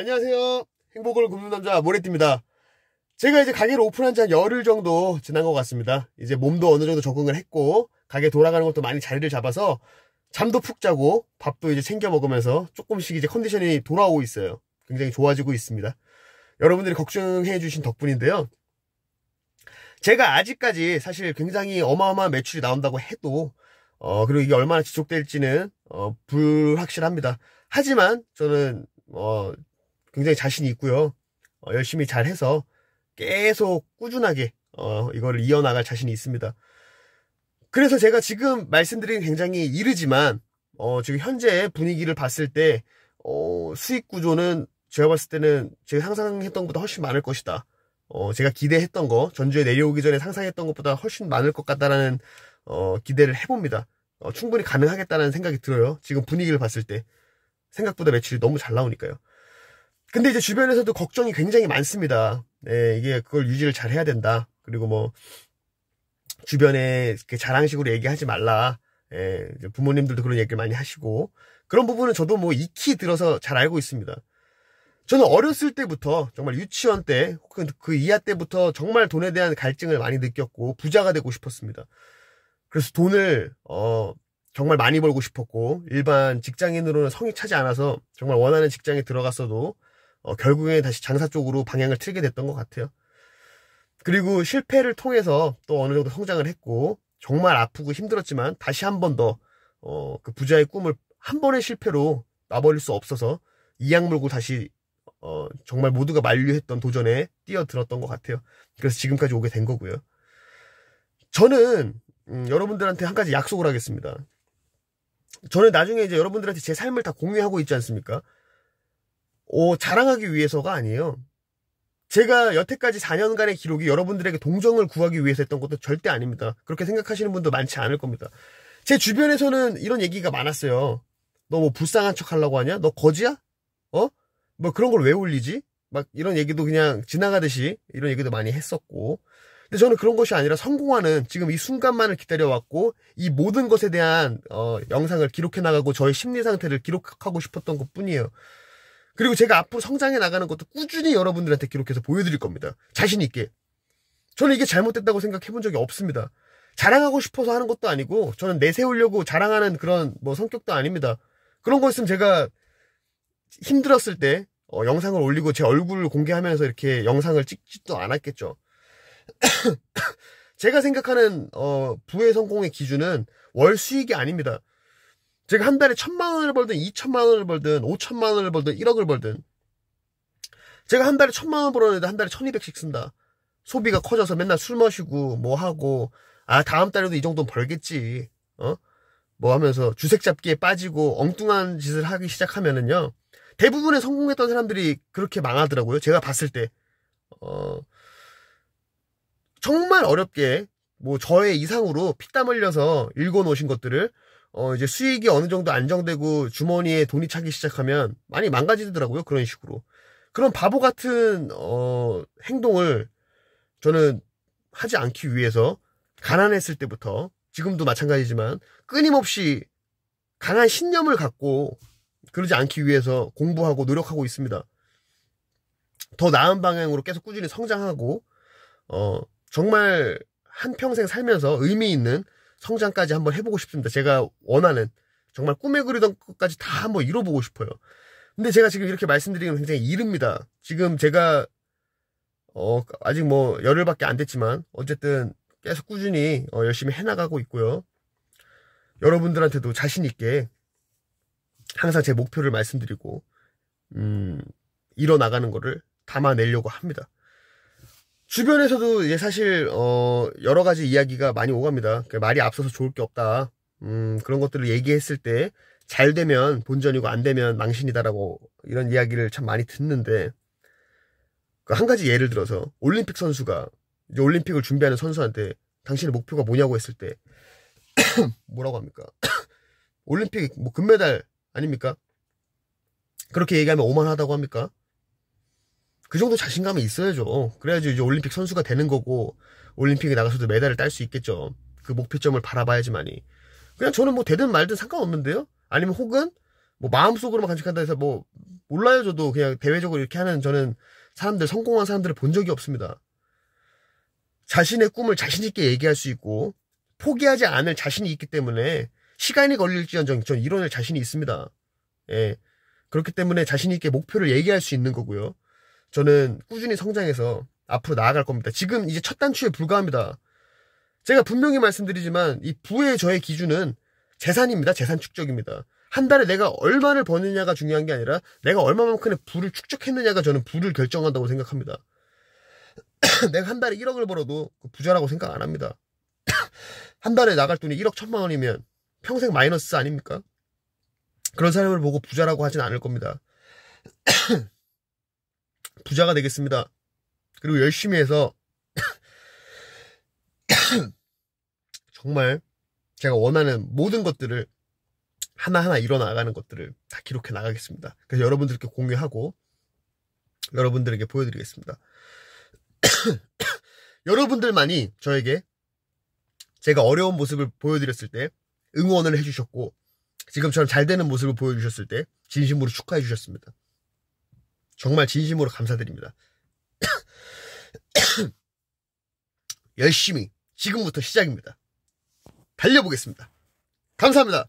안녕하세요. 행복을 굽는 남자 모래띠입니다. 제가 이제 가게를 오픈한 지 한 열흘 정도 지난 것 같습니다. 이제 몸도 어느 정도 적응을 했고 가게 돌아가는 것도 많이 자리를 잡아서 잠도 푹 자고 밥도 이제 챙겨 먹으면서 조금씩 이제 컨디션이 돌아오고 있어요. 굉장히 좋아지고 있습니다. 여러분들이 걱정해 주신 덕분인데요. 제가 아직까지 사실 굉장히 어마어마한 매출이 나온다고 해도 어 그리고 이게 얼마나 지속될지는 어 불확실합니다. 하지만 저는 어 굉장히 자신이 있고요. 어, 열심히 잘해서 계속 꾸준하게 어, 이거를 이어나갈 자신이 있습니다. 그래서 제가 지금 말씀드린 굉장히 이르지만 어, 지금 현재 분위기를 봤을 때 어, 수익 구조는 제가 봤을 때는 제가 상상했던 것보다 훨씬 많을 것이다. 어, 제가 기대했던 거 전주에 내려오기 전에 상상했던 것보다 훨씬 많을 것 같다라는 어, 기대를 해봅니다. 어, 충분히 가능하겠다는 생각이 들어요. 지금 분위기를 봤을 때 생각보다 매출이 너무 잘 나오니까요. 근데 이제 주변에서도 걱정이 굉장히 많습니다. 네, 이게 그걸 유지를 잘 해야 된다. 그리고 뭐 주변에 자랑식으로 얘기하지 말라. 예, 부모님들도 그런 얘기를 많이 하시고 그런 부분은 저도 뭐 익히 들어서 잘 알고 있습니다. 저는 어렸을 때부터 정말 유치원 때 혹은 그 이하 때부터 정말 돈에 대한 갈증을 많이 느꼈고 부자가 되고 싶었습니다. 그래서 돈을 어 정말 많이 벌고 싶었고 일반 직장인으로는 성이 차지 않아서 정말 원하는 직장에 들어갔어도 어, 결국에 다시 장사 쪽으로 방향을 틀게 됐던 것 같아요. 그리고 실패를 통해서 또 어느 정도 성장을 했고 정말 아프고 힘들었지만 다시 한 번더 어, 그 부자의 꿈을 한 번의 실패로 놔버릴 수 없어서 이양 물고 다시 어, 정말 모두가 만류했던 도전에 뛰어들었던 것 같아요. 그래서 지금까지 오게 된 거고요. 저는 음, 여러분들한테 한 가지 약속을 하겠습니다. 저는 나중에 이제 여러분들한테 제 삶을 다 공유하고 있지 않습니까? 어, 자랑하기 위해서가 아니에요. 제가 여태까지 4년간의 기록이 여러분들에게 동정을 구하기 위해서 했던 것도 절대 아닙니다. 그렇게 생각하시는 분도 많지 않을 겁니다. 제 주변에서는 이런 얘기가 많았어요. 너 뭐 불쌍한 척 하려고 하냐? 너 거지야? 어? 뭐 그런 걸 왜 올리지? 막 이런 얘기도 그냥 지나가듯이 이런 얘기도 많이 했었고. 근데 저는 그런 것이 아니라 성공하는 지금 이 순간만을 기다려왔고 이 모든 것에 대한 어, 영상을 기록해 나가고 저의 심리 상태를 기록하고 싶었던 것 뿐이에요. 그리고 제가 앞으로 성장해 나가는 것도 꾸준히 여러분들한테 기록해서 보여드릴 겁니다. 자신 있게. 저는 이게 잘못됐다고 생각해 본 적이 없습니다. 자랑하고 싶어서 하는 것도 아니고 저는 내세우려고 자랑하는 그런 뭐 성격도 아닙니다. 그런 거 있으면 제가 힘들었을 때 어, 영상을 올리고 제 얼굴을 공개하면서 이렇게 영상을 찍지도 않았겠죠. 제가 생각하는 어, 부의 성공의 기준은 월 수익이 아닙니다. 즉, 한 달에 천만 원을 벌든, 이천만 원을 벌든, 오천만 원을 벌든, 일억을 벌든. 제가 한 달에 천만 원 벌었는데 한 달에 천이백씩 쓴다. 소비가 커져서 맨날 술 마시고, 뭐 하고, 아, 다음 달에도 이 정도는 벌겠지. 어? 뭐 하면서 주색 잡기에 빠지고 엉뚱한 짓을 하기 시작하면은요. 대부분의 성공했던 사람들이 그렇게 망하더라고요. 제가 봤을 때. 어, 정말 어렵게, 뭐 저의 이상으로 피땀 흘려서 읽어 놓으신 것들을 어 이제 수익이 어느 정도 안정되고 주머니에 돈이 차기 시작하면 많이 망가지더라고요 그런 식으로 그런 바보 같은 어 행동을 저는 하지 않기 위해서 가난했을 때부터 지금도 마찬가지지만 끊임없이 강한 신념을 갖고 그러지 않기 위해서 공부하고 노력하고 있습니다. 더 나은 방향으로 계속 꾸준히 성장하고 어 정말 한 평생 살면서 의미 있는 성장까지 한번 해보고 싶습니다. 제가 원하는 정말 꿈에 그리던 것까지 다 한번 이뤄보고 싶어요. 근데 제가 지금 이렇게 말씀드리는 굉장히 이릅니다. 지금 제가 어, 아직 뭐 열흘밖에 안 됐지만 어쨌든 계속 꾸준히 어, 열심히 해나가고 있고요. 여러분들한테도 자신 있게 항상 제 목표를 말씀드리고 음, 이뤄나가는 거를 담아내려고 합니다. 주변에서도 이제 사실 어 여러 가지 이야기가 많이 오갑니다. 그 말이 앞서서 좋을 게 없다. 음 그런 것들을 얘기했을 때 잘 되면 본전이고 안 되면 망신이다라고 이런 이야기를 참 많이 듣는데 그 한 가지 예를 들어서 올림픽 선수가 이제 올림픽을 준비하는 선수한테 당신의 목표가 뭐냐고 했을 때 뭐라고 합니까? 올림픽 뭐 금메달 아닙니까? 그렇게 얘기하면 오만하다고 합니까? 그 정도 자신감이 있어야죠. 그래야지 이제 올림픽 선수가 되는 거고 올림픽에 나가서도 메달을 딸 수 있겠죠. 그 목표점을 바라봐야지만이. 그냥 저는 뭐 되든 말든 상관없는데요. 아니면 혹은 뭐 마음속으로만 간직한다 해서 뭐 몰라요 저도 그냥 대외적으로 이렇게 하는 저는 사람들 성공한 사람들을 본 적이 없습니다. 자신의 꿈을 자신 있게 얘기할 수 있고 포기하지 않을 자신이 있기 때문에 시간이 걸릴지언정 전 이론을 자신이 있습니다. 예. 그렇기 때문에 자신 있게 목표를 얘기할 수 있는 거고요. 저는 꾸준히 성장해서 앞으로 나아갈 겁니다. 지금 이제 첫 단추에 불과합니다. 제가 분명히 말씀드리지만 이 부의 저의 기준은 재산입니다. 재산 축적입니다. 한 달에 내가 얼마를 버느냐가 중요한 게 아니라 내가 얼마만큼의 부를 축적했느냐가 저는 부를 결정한다고 생각합니다. 내가 한 달에 1억을 벌어도 그 부자라고 생각 안 합니다. 한 달에 나갈 돈이 1억 천만 원이면 평생 마이너스 아닙니까? 그런 사람을 보고 부자라고 하진 않을 겁니다. 부자가 되겠습니다. 그리고 열심히 해서 정말 제가 원하는 모든 것들을 하나하나 일어나가는 것들을 다 기록해 나가겠습니다. 그래서 여러분들께 공유하고 여러분들에게 보여드리겠습니다. 여러분들만이 저에게 제가 어려운 모습을 보여드렸을 때 응원을 해주셨고 지금처럼 잘 되는 모습을 보여주셨을 때 진심으로 축하해 주셨습니다. 정말 진심으로 감사드립니다. 열심히 지금부터 시작입니다. 달려보겠습니다. 감사합니다.